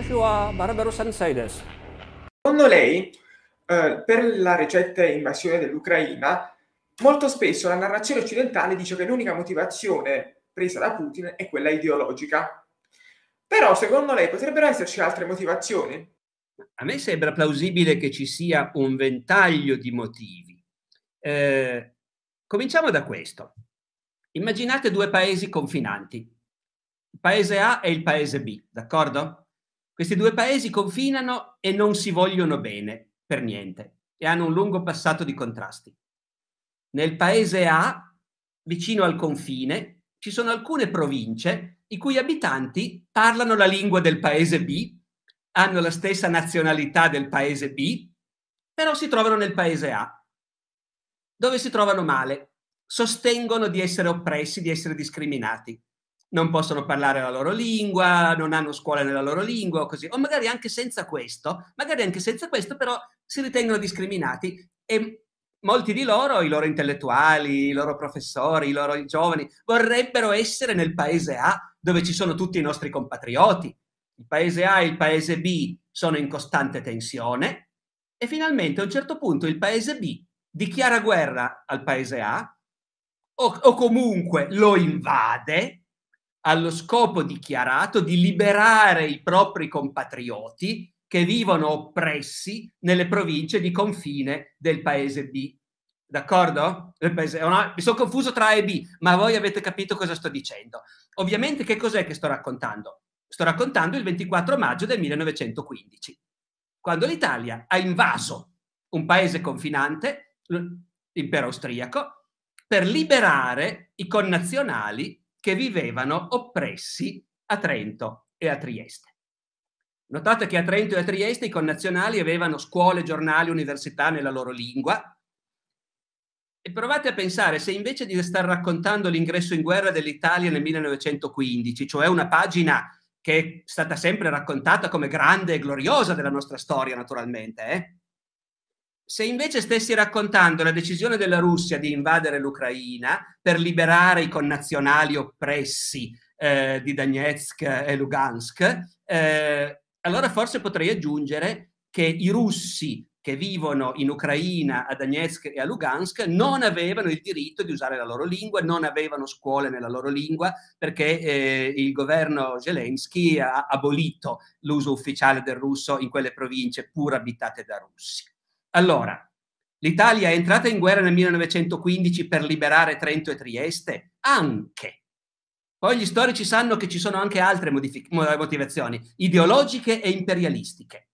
più a Barbero Sensei Secondo lei, eh, per la recente invasione dell'Ucraina, molto spesso la narrazione occidentale dice che l'unica motivazione presa da Putin è quella ideologica. Però, secondo lei, potrebbero esserci altre motivazioni? A me sembra plausibile che ci sia un ventaglio di motivi. Eh, cominciamo da questo. Immaginate due paesi confinanti. Il paese A e il paese B, d'accordo? Questi due paesi confinano e non si vogliono bene per niente e hanno un lungo passato di contrasti. Nel paese A, vicino al confine, ci sono alcune province i cui abitanti parlano la lingua del paese B, hanno la stessa nazionalità del paese B, però si trovano nel paese A, dove si trovano male, sostengono di essere oppressi, di essere discriminati non possono parlare la loro lingua, non hanno scuola nella loro lingua o così, o magari anche senza questo, magari anche senza questo, però si ritengono discriminati e molti di loro, i loro intellettuali, i loro professori, i loro giovani, vorrebbero essere nel paese A dove ci sono tutti i nostri compatrioti. Il paese A e il paese B sono in costante tensione e finalmente a un certo punto il paese B dichiara guerra al paese A o, o comunque lo invade allo scopo dichiarato di liberare i propri compatrioti che vivono oppressi nelle province di confine del paese B. D'accordo? mi sono confuso tra A e B, ma voi avete capito cosa sto dicendo. Ovviamente che cos'è che sto raccontando? Sto raccontando il 24 maggio del 1915, quando l'Italia ha invaso un paese confinante, l'impero austriaco, per liberare i connazionali che vivevano oppressi a Trento e a Trieste. Notate che a Trento e a Trieste i connazionali avevano scuole, giornali, università nella loro lingua. E provate a pensare se invece di star raccontando l'ingresso in guerra dell'Italia nel 1915, cioè una pagina che è stata sempre raccontata come grande e gloriosa della nostra storia, naturalmente, eh? Se invece stessi raccontando la decisione della Russia di invadere l'Ucraina per liberare i connazionali oppressi eh, di Donetsk e Lugansk, eh, allora forse potrei aggiungere che i russi che vivono in Ucraina, a Donetsk e a Lugansk, non avevano il diritto di usare la loro lingua, non avevano scuole nella loro lingua, perché eh, il governo Zelensky ha abolito l'uso ufficiale del russo in quelle province pur abitate da russi. Allora, l'Italia è entrata in guerra nel 1915 per liberare Trento e Trieste? Anche. Poi gli storici sanno che ci sono anche altre modific- motivazioni, ideologiche e imperialistiche.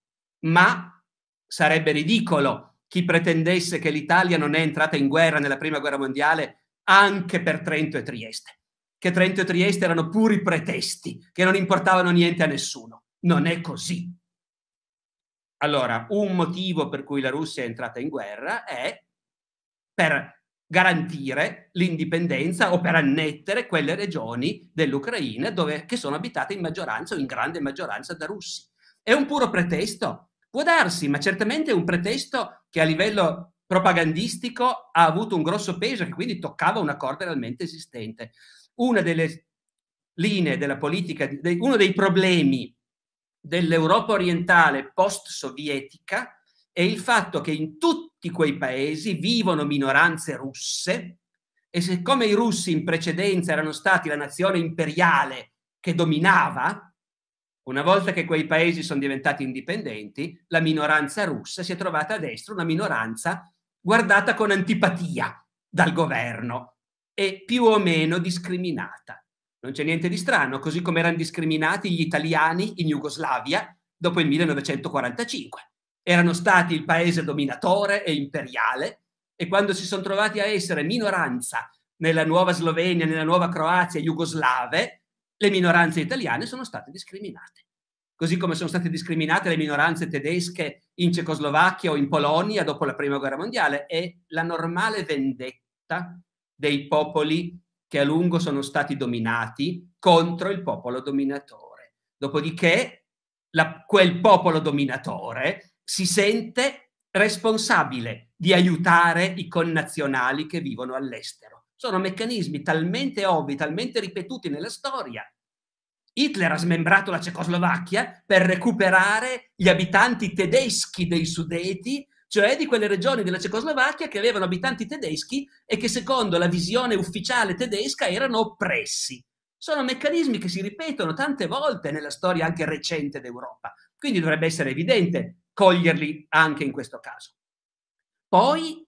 Ma sarebbe ridicolo chi pretendesse che l'Italia non è entrata in guerra nella Prima Guerra Mondiale anche per Trento e Trieste. Che Trento e Trieste erano puri pretesti, che non importavano niente a nessuno. Non è così. Allora, un motivo per cui la Russia è entrata in guerra è per garantire l'indipendenza o per annettere quelle regioni dell'Ucraina dove, che sono abitate in maggioranza o in grande maggioranza da russi. È un puro pretesto? Può darsi, ma certamente è un pretesto che a livello propagandistico ha avuto un grosso peso e quindi toccava una corda realmente esistente. Una delle linee della politica, uno dei problemi dell'Europa orientale post-sovietica e il fatto che in tutti quei paesi vivono minoranze russe e siccome i russi in precedenza erano stati la nazione imperiale che dominava, una volta che quei paesi sono diventati indipendenti, la minoranza russa si è trovata a destra una minoranza guardata con antipatia dal governo e più o meno discriminata. Non c'è niente di strano, così come erano discriminati gli italiani in Jugoslavia dopo il 1945. Erano stati il paese dominatore e imperiale e quando si sono trovati a essere minoranza nella nuova Slovenia, nella nuova Croazia, jugoslave, le minoranze italiane sono state discriminate. Così come sono state discriminate le minoranze tedesche in Cecoslovacchia o in Polonia dopo la Prima Guerra Mondiale, è la normale vendetta dei popoli che a lungo sono stati dominati contro il popolo dominatore. Dopodiché la, quel popolo dominatore si sente responsabile di aiutare i connazionali che vivono all'estero. Sono meccanismi talmente ovvi, talmente ripetuti nella storia. Hitler ha smembrato la Cecoslovacchia per recuperare gli abitanti tedeschi dei Sudeti cioè di quelle regioni della Cecoslovacchia che avevano abitanti tedeschi e che secondo la visione ufficiale tedesca erano oppressi. Sono meccanismi che si ripetono tante volte nella storia anche recente d'Europa, quindi dovrebbe essere evidente coglierli anche in questo caso. Poi,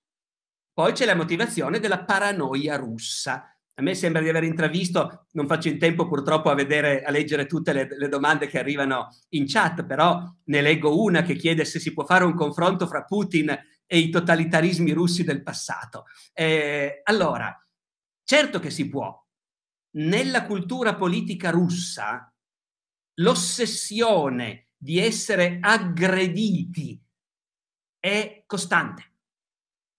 poi c'è la motivazione della paranoia russa, a me sembra di aver intravisto, non faccio in tempo purtroppo a, vedere, a leggere tutte le, le, domande che arrivano in chat, però ne leggo una che chiede se si può fare un confronto fra Putin e i totalitarismi russi del passato. Eh, allora, certo che si può. Nella cultura politica russa l'ossessione di essere aggrediti è costante.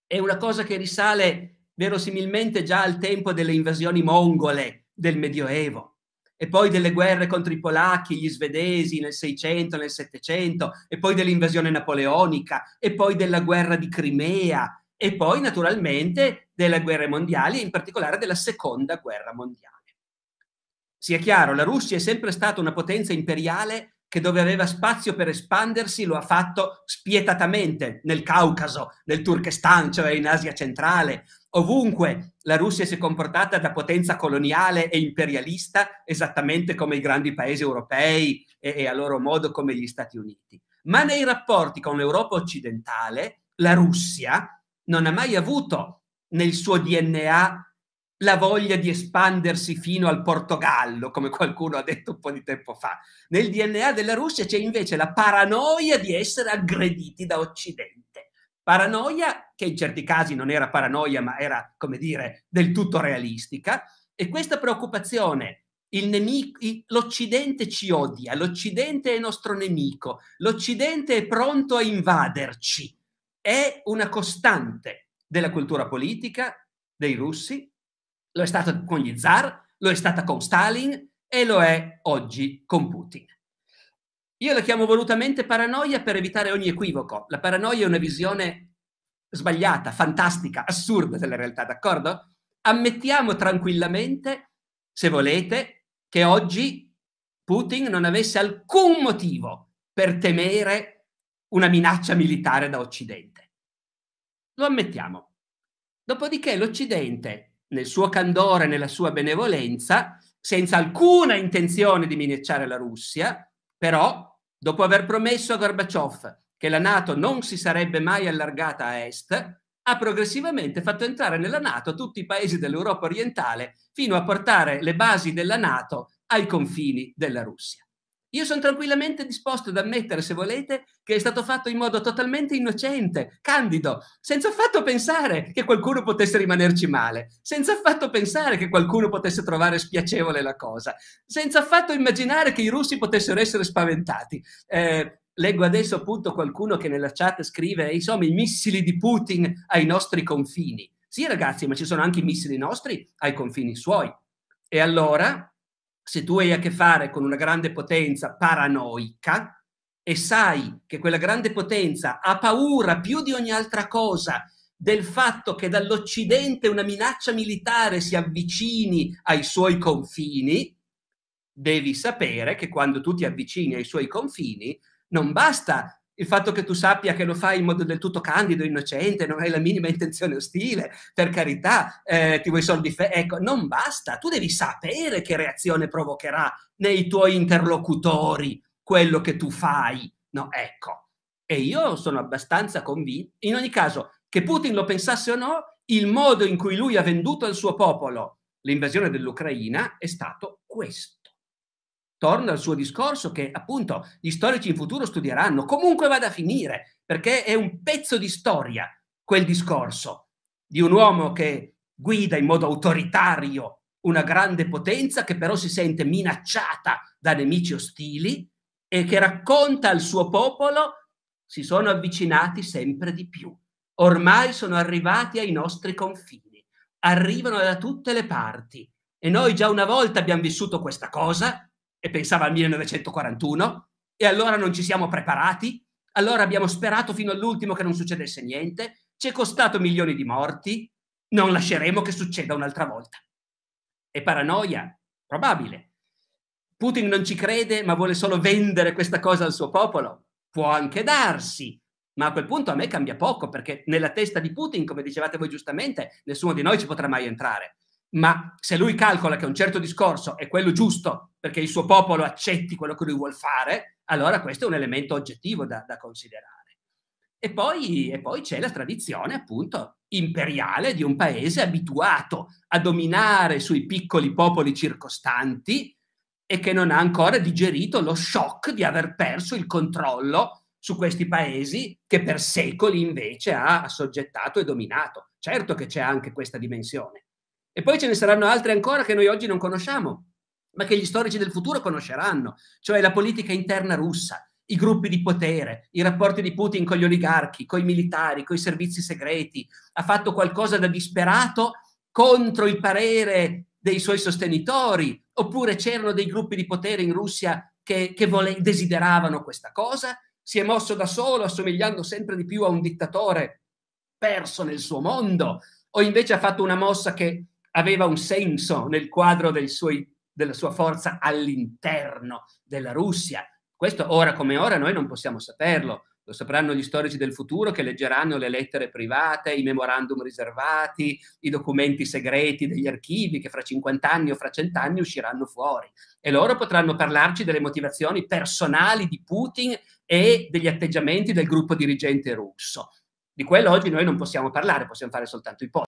È una cosa che risale verosimilmente già al tempo delle invasioni mongole del Medioevo e poi delle guerre contro i polacchi, gli svedesi nel 600, nel 700, e poi dell'invasione napoleonica, e poi della guerra di Crimea, e poi naturalmente delle guerre mondiali, in particolare della seconda guerra mondiale. Sia chiaro, la Russia è sempre stata una potenza imperiale che dove aveva spazio per espandersi lo ha fatto spietatamente nel Caucaso, nel Turkestan, cioè in Asia centrale, Ovunque la Russia si è comportata da potenza coloniale e imperialista, esattamente come i grandi paesi europei e, e a loro modo come gli Stati Uniti. Ma nei rapporti con l'Europa occidentale, la Russia non ha mai avuto nel suo DNA la voglia di espandersi fino al Portogallo, come qualcuno ha detto un po' di tempo fa. Nel DNA della Russia c'è invece la paranoia di essere aggrediti da Occidente. Paranoia che in certi casi non era paranoia, ma era, come dire, del tutto realistica. E questa preoccupazione, nemico, l'Occidente ci odia, l'Occidente è nostro nemico, l'Occidente è pronto a invaderci, è una costante della cultura politica dei russi, lo è stata con gli zar, lo è stata con Stalin e lo è oggi con Putin. Io la chiamo volutamente paranoia per evitare ogni equivoco. La paranoia è una visione sbagliata, fantastica, assurda della realtà, d'accordo? Ammettiamo tranquillamente, se volete, che oggi Putin non avesse alcun motivo per temere una minaccia militare da Occidente. Lo ammettiamo. Dopodiché l'Occidente, nel suo candore, nella sua benevolenza, senza alcuna intenzione di minacciare la Russia, però dopo aver promesso a Gorbaciov che la Nato non si sarebbe mai allargata a est, ha progressivamente fatto entrare nella Nato tutti i paesi dell'Europa orientale fino a portare le basi della Nato ai confini della Russia. Io sono tranquillamente disposto ad ammettere, se volete, che è stato fatto in modo totalmente innocente, candido, senza affatto pensare che qualcuno potesse rimanerci male, senza affatto pensare che qualcuno potesse trovare spiacevole la cosa, senza affatto immaginare che i russi potessero essere spaventati. Eh, leggo adesso appunto qualcuno che nella chat scrive, insomma, i missili di Putin ai nostri confini. Sì, ragazzi, ma ci sono anche i missili nostri ai confini suoi. E allora se tu hai a che fare con una grande potenza paranoica e sai che quella grande potenza ha paura più di ogni altra cosa del fatto che dall'Occidente una minaccia militare si avvicini ai suoi confini, devi sapere che quando tu ti avvicini ai suoi confini non basta il fatto che tu sappia che lo fai in modo del tutto candido, innocente, non hai la minima intenzione ostile, per carità, eh, ti vuoi soldi, fe- ecco, non basta, tu devi sapere che reazione provocherà nei tuoi interlocutori quello che tu fai, no, ecco. E io sono abbastanza convinto, in ogni caso, che Putin lo pensasse o no, il modo in cui lui ha venduto al suo popolo l'invasione dell'Ucraina è stato questo torno al suo discorso che appunto gli storici in futuro studieranno, comunque vada a finire, perché è un pezzo di storia quel discorso di un uomo che guida in modo autoritario una grande potenza che però si sente minacciata da nemici ostili e che racconta al suo popolo si sono avvicinati sempre di più, ormai sono arrivati ai nostri confini, arrivano da tutte le parti e noi già una volta abbiamo vissuto questa cosa e pensava al 1941 e allora non ci siamo preparati, allora abbiamo sperato fino all'ultimo che non succedesse niente, ci è costato milioni di morti, non lasceremo che succeda un'altra volta. È paranoia, probabile. Putin non ci crede, ma vuole solo vendere questa cosa al suo popolo. Può anche darsi, ma a quel punto a me cambia poco, perché nella testa di Putin, come dicevate voi giustamente, nessuno di noi ci potrà mai entrare ma se lui calcola che un certo discorso è quello giusto perché il suo popolo accetti quello che lui vuole fare, allora questo è un elemento oggettivo da, da considerare. E poi, e poi, c'è la tradizione appunto imperiale di un paese abituato a dominare sui piccoli popoli circostanti e che non ha ancora digerito lo shock di aver perso il controllo su questi paesi che per secoli invece ha assoggettato e dominato. Certo che c'è anche questa dimensione. E poi ce ne saranno altre ancora che noi oggi non conosciamo, ma che gli storici del futuro conosceranno, cioè la politica interna russa, i gruppi di potere, i rapporti di Putin con gli oligarchi, con i militari, con i servizi segreti. Ha fatto qualcosa da disperato contro il parere dei suoi sostenitori, oppure c'erano dei gruppi di potere in Russia che, che vole- desideravano questa cosa. Si è mosso da solo, assomigliando sempre di più a un dittatore perso nel suo mondo, o invece ha fatto una mossa che aveva un senso nel quadro suoi, della sua forza all'interno della Russia. Questo ora come ora noi non possiamo saperlo, lo sapranno gli storici del futuro che leggeranno le lettere private, i memorandum riservati, i documenti segreti degli archivi che fra 50 anni o fra 100 anni usciranno fuori e loro potranno parlarci delle motivazioni personali di Putin e degli atteggiamenti del gruppo dirigente russo. Di quello oggi noi non possiamo parlare, possiamo fare soltanto ipotesi.